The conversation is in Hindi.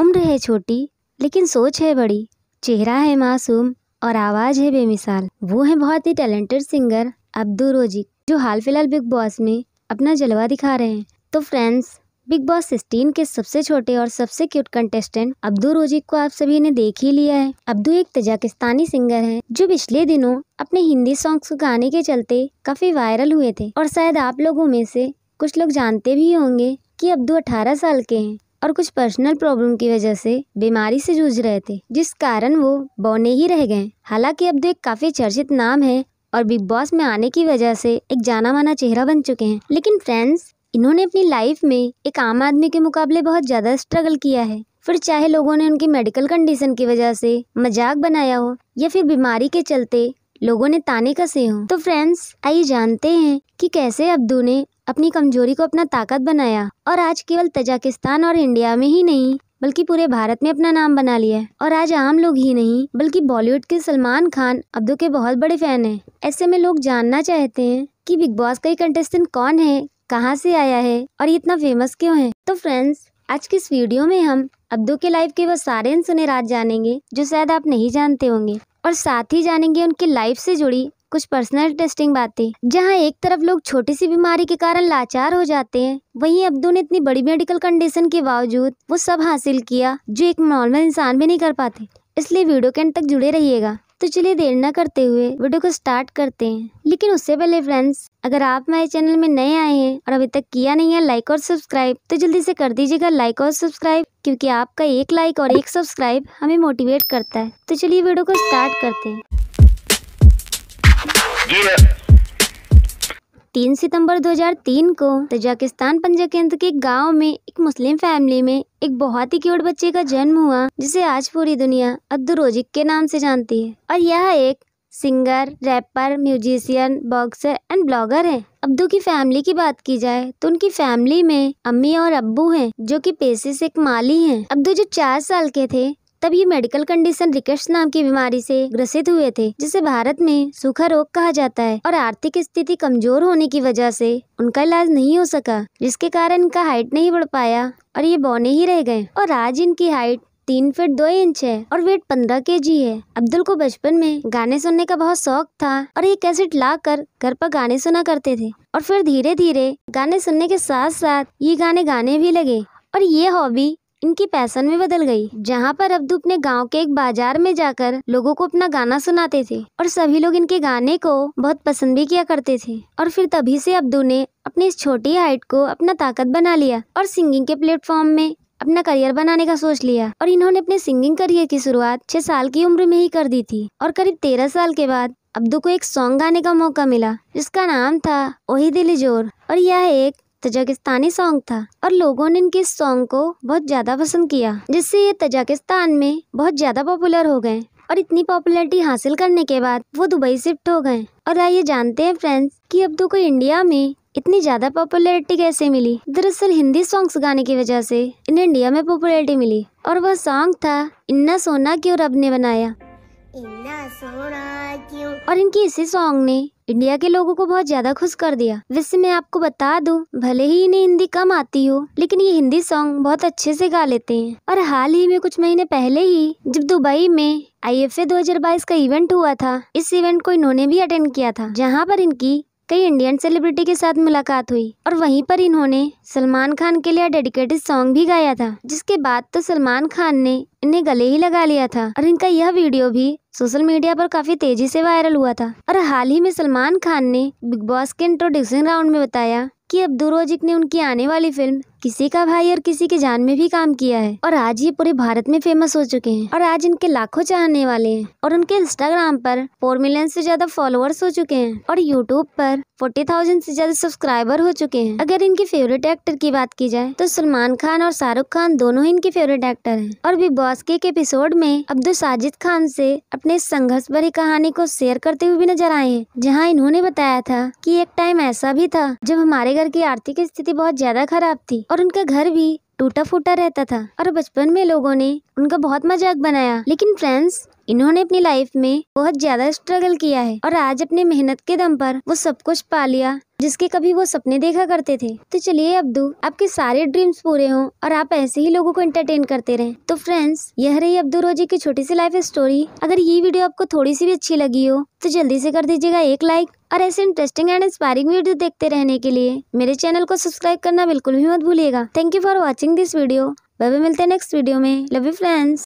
उम्र है छोटी लेकिन सोच है बड़ी चेहरा है मासूम और आवाज़ है बेमिसाल वो है बहुत ही टैलेंटेड सिंगर अब्दू रोजी जो हाल फिलहाल बिग बॉस में अपना जलवा दिखा रहे हैं तो फ्रेंड्स बिग बॉस सिक्सटीन के सबसे छोटे और सबसे क्यूट कंटेस्टेंट अब्दू रोजिक को आप सभी ने देख ही लिया है अब्दू एक तजाकिस्तानी सिंगर है जो पिछले दिनों अपने हिंदी सॉन्ग्स को गाने के चलते काफी वायरल हुए थे और शायद आप लोगों में से कुछ लोग जानते भी होंगे कि अब्दू अठारह साल के हैं और कुछ पर्सनल प्रॉब्लम की वजह से बीमारी से जूझ रहे थे जिस कारण वो बौने ही रह गए हालांकि अब्दू एक काफ़ी चर्चित नाम है और बिग बॉस में आने की वजह से एक जाना माना चेहरा बन चुके हैं लेकिन फ्रेंड्स इन्होंने अपनी लाइफ में एक आम आदमी के मुकाबले बहुत ज़्यादा स्ट्रगल किया है फिर चाहे लोगों ने उनकी मेडिकल कंडीशन की वजह से मजाक बनाया हो या फिर बीमारी के चलते लोगों ने ताने कसे हो तो फ्रेंड्स आइए जानते हैं कि कैसे अब्दू ने अपनी कमजोरी को अपना ताकत बनाया और आज केवल तजाकिस्तान और इंडिया में ही नहीं बल्कि पूरे भारत में अपना नाम बना लिया और आज आम लोग ही नहीं बल्कि बॉलीवुड के सलमान खान अब्दू के बहुत बड़े फैन हैं ऐसे में लोग जानना चाहते हैं कि बिग बॉस का ये कंटेस्टेंट कौन है कहाँ से आया है और इतना फेमस क्यों है तो फ्रेंड्स आज की इस वीडियो में हम अब्दू के लाइफ के वो सारे सुने रात जानेंगे जो शायद आप नहीं जानते होंगे और साथ ही जानेंगे उनकी लाइफ से जुड़ी कुछ पर्सनल टेस्टिंग बातें जहाँ एक तरफ लोग छोटी सी बीमारी के कारण लाचार हो जाते हैं वहीं अब्दू ने इतनी बड़ी मेडिकल कंडीशन के बावजूद वो सब हासिल किया जो एक नॉर्मल इंसान भी नहीं कर पाते इसलिए वीडियो के अंत तक जुड़े रहिएगा तो चलिए देर न करते हुए वीडियो को स्टार्ट करते हैं लेकिन उससे पहले फ्रेंड्स अगर आप हमारे चैनल में नए आए हैं और अभी तक किया नहीं है लाइक और सब्सक्राइब तो जल्दी से कर दीजिएगा लाइक और सब्सक्राइब क्योंकि आपका एक लाइक और एक सब्सक्राइब हमें मोटिवेट करता है तो चलिए वीडियो को स्टार्ट करते हैं तीन सितंबर 2003 को तजाकिस्तान पंजा केंद्र के गांव में एक मुस्लिम फैमिली में एक बहुत ही क्यूट बच्चे का जन्म हुआ जिसे आज पूरी दुनिया अब्दुल के नाम से जानती है और यह एक singer rapper musician boxer and blogger है अब्दू की फैमिली की बात की जाए तो उनकी फैमिली में अम्मी और अब्बू हैं जो कि पेशे से एक माली हैं अब्दू जो चार साल के थे तब ये मेडिकल कंडीशन रिकेट्स नाम की बीमारी से ग्रसित हुए थे जिसे भारत में सूखा रोग कहा जाता है और आर्थिक स्थिति कमजोर होने की वजह से उनका इलाज नहीं हो सका जिसके कारण इनका हाइट नहीं बढ़ पाया और ये बौने ही रह गए और आज इनकी हाइट तीन फीट दो इंच है और वेट पंद्रह के जी है अब्दुल को बचपन में गाने सुनने का बहुत शौक था और ये कैसेट ला कर घर पर गाने सुना करते थे और फिर धीरे धीरे गाने सुनने के साथ साथ ये गाने गाने भी लगे और ये हॉबी इनकी पैसन में बदल गई जहाँ पर अब्दू अपने गांव के एक बाजार में जाकर लोगों को अपना गाना सुनाते थे और सभी लोग इनके गाने को बहुत पसंद भी किया करते थे और फिर तभी से अब्दू ने अपनी इस छोटी हाइट को अपना ताकत बना लिया और सिंगिंग के प्लेटफॉर्म में अपना करियर बनाने का सोच लिया और इन्होंने अपने सिंगिंग करियर की शुरुआत छह साल की उम्र में ही कर दी थी और करीब तेरह साल के बाद अब्दू को एक सॉन्ग गाने का मौका मिला जिसका नाम था ओही दिली जोर और यह एक तजाकिस्तानी सॉन्ग था और लोगों ने इनके सॉन्ग को बहुत ज़्यादा पसंद किया जिससे ये तजाकिस्तान में बहुत ज़्यादा पॉपुलर हो गए और इतनी पॉपुलैरिटी हासिल करने के बाद वो दुबई शिफ्ट हो गए और आइए जानते हैं फ्रेंड्स कि अब तो को इंडिया में इतनी ज़्यादा पॉपुलैरिटी कैसे मिली दरअसल हिंदी सॉन्ग्स गाने की वजह से इन इंडिया में पॉपुलैरिटी मिली और वह सॉन्ग था इन्ना सोना क्यों रब ने बनाया इन्ना सोना क्यों और इनकी इसी सॉन्ग ने इंडिया के लोगों को बहुत ज्यादा खुश कर दिया वैसे मैं आपको बता दूं भले ही इन्हें हिंदी कम आती हो लेकिन ये हिंदी सॉन्ग बहुत अच्छे से गा लेते हैं और हाल ही में कुछ महीने पहले ही जब दुबई में आई एफ ए का इवेंट हुआ था इस इवेंट को इन्होंने भी अटेंड किया था जहाँ पर इनकी कई इंडियन सेलिब्रिटी के साथ मुलाकात हुई और वहीं पर इन्होंने सलमान खान के लिए डेडिकेटेड सॉन्ग भी गाया था जिसके बाद तो सलमान खान ने इन्हें गले ही लगा लिया था और इनका यह वीडियो भी सोशल मीडिया पर काफी तेजी से वायरल हुआ था और हाल ही में सलमान खान ने बिग बॉस के इंट्रोडक्शन राउंड में बताया कि अब दुरोजिक ने उनकी आने वाली फिल्म किसी का भाई और किसी की जान में भी काम किया है और आज ये पूरे भारत में फेमस हो चुके हैं और आज इनके लाखों चाहने वाले हैं और उनके इंस्टाग्राम पर फोर मिलियन से ज्यादा फॉलोअर्स हो चुके हैं और यूट्यूब पर फोर्टी थाउजेंड से ज्यादा सब्सक्राइबर हो चुके हैं अगर इनके फेवरेट एक्टर की बात की जाए तो सलमान खान और शाहरुख खान दोनों ही इनके फेवरेट एक्टर हैं और बिग बॉस के एक एपिसोड में अब्दुल साजिद खान से अपने संघर्ष भरी कहानी को शेयर करते हुए भी नजर आए हैं जहाँ इन्होंने बताया था की एक टाइम ऐसा भी था जब हमारे घर की आर्थिक स्थिति बहुत ज्यादा खराब थी और उनका घर भी टूटा फूटा रहता था और बचपन में लोगों ने उनका बहुत मजाक बनाया लेकिन फ्रेंड्स इन्होंने अपनी लाइफ में बहुत ज्यादा स्ट्रगल किया है और आज अपने मेहनत के दम पर वो सब कुछ पा लिया जिसके कभी वो सपने देखा करते थे तो चलिए अब्दू आपके सारे ड्रीम्स पूरे हों और आप ऐसे ही लोगों को एंटरटेन करते रहें तो फ्रेंड्स यह रही अब्दू रोजी की छोटी सी लाइफ स्टोरी अगर ये वीडियो आपको थोड़ी सी भी अच्छी लगी हो तो जल्दी से कर दीजिएगा एक लाइक और ऐसे इंटरेस्टिंग एंड इंस्पायरिंग वीडियो देखते रहने के लिए मेरे चैनल को सब्सक्राइब करना बिल्कुल भी मत भूलिएगा thank you for watching this video वह मिलते हैं नेक्स्ट वीडियो में लव यू फ्रेंड्स